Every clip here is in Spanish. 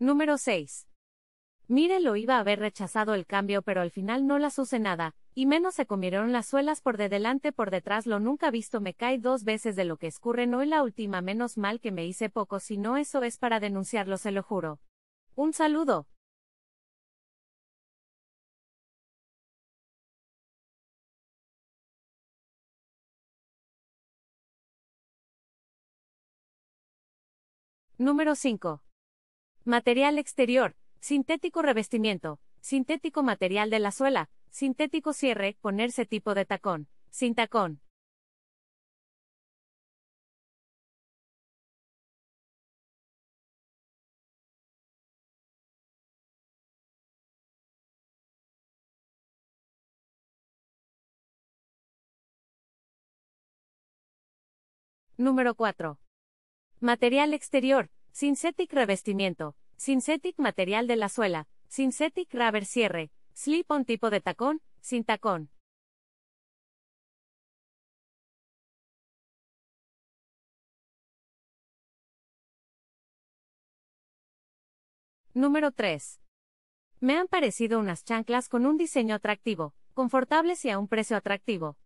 Número 6. Mire lo iba a haber rechazado el cambio pero al final no las use nada, y menos se comieron las suelas por de delante por detrás lo nunca visto me cae dos veces de lo que escurre no en la última menos mal que me hice poco si no eso es para denunciarlo se lo juro. Un saludo. Número 5. Material exterior, sintético revestimiento, sintético material de la suela, sintético cierre, ponerse tipo de tacón, sin tacón. Número 4. Material exterior, Synthetic revestimiento, Synthetic material de la suela, Synthetic rubber cierre, slip-on tipo de tacón, sin tacón. Número 3. Me han parecido unas chanclas con un diseño atractivo, confortables y a un precio atractivo.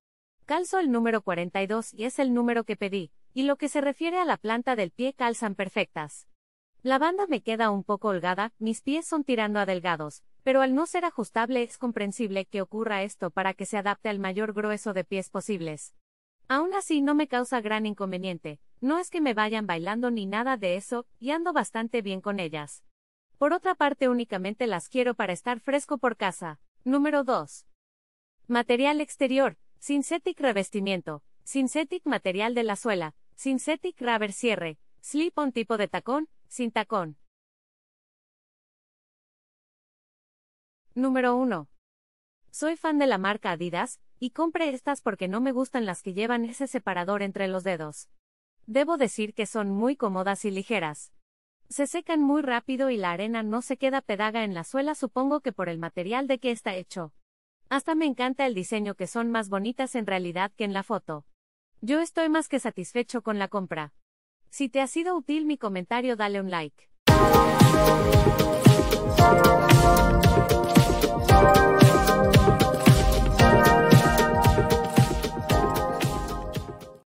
Calzo el número 42 y es el número que pedí, y lo que se refiere a la planta del pie calzan perfectas. La banda me queda un poco holgada, mis pies son tirando a delgados, pero al no ser ajustable es comprensible que ocurra esto para que se adapte al mayor grueso de pies posibles. Aún así no me causa gran inconveniente, no es que me vayan bailando ni nada de eso, y ando bastante bien con ellas. Por otra parte únicamente las quiero para estar fresco por casa. Número 2. Material exterior, Synthetic revestimiento, Synthetic material de la suela, Synthetic Rubber Cierre, Slip-on tipo de tacón, sin tacón. Número 1. Soy fan de la marca Adidas, y compré estas porque no me gustan las que llevan ese separador entre los dedos. Debo decir que son muy cómodas y ligeras. Se secan muy rápido y la arena no se queda pedaga en la suela supongo que por el material de que está hecho. Hasta me encanta el diseño que son más bonitas en realidad que en la foto. Yo estoy más que satisfecho con la compra. Si te ha sido útil mi comentario dale un like.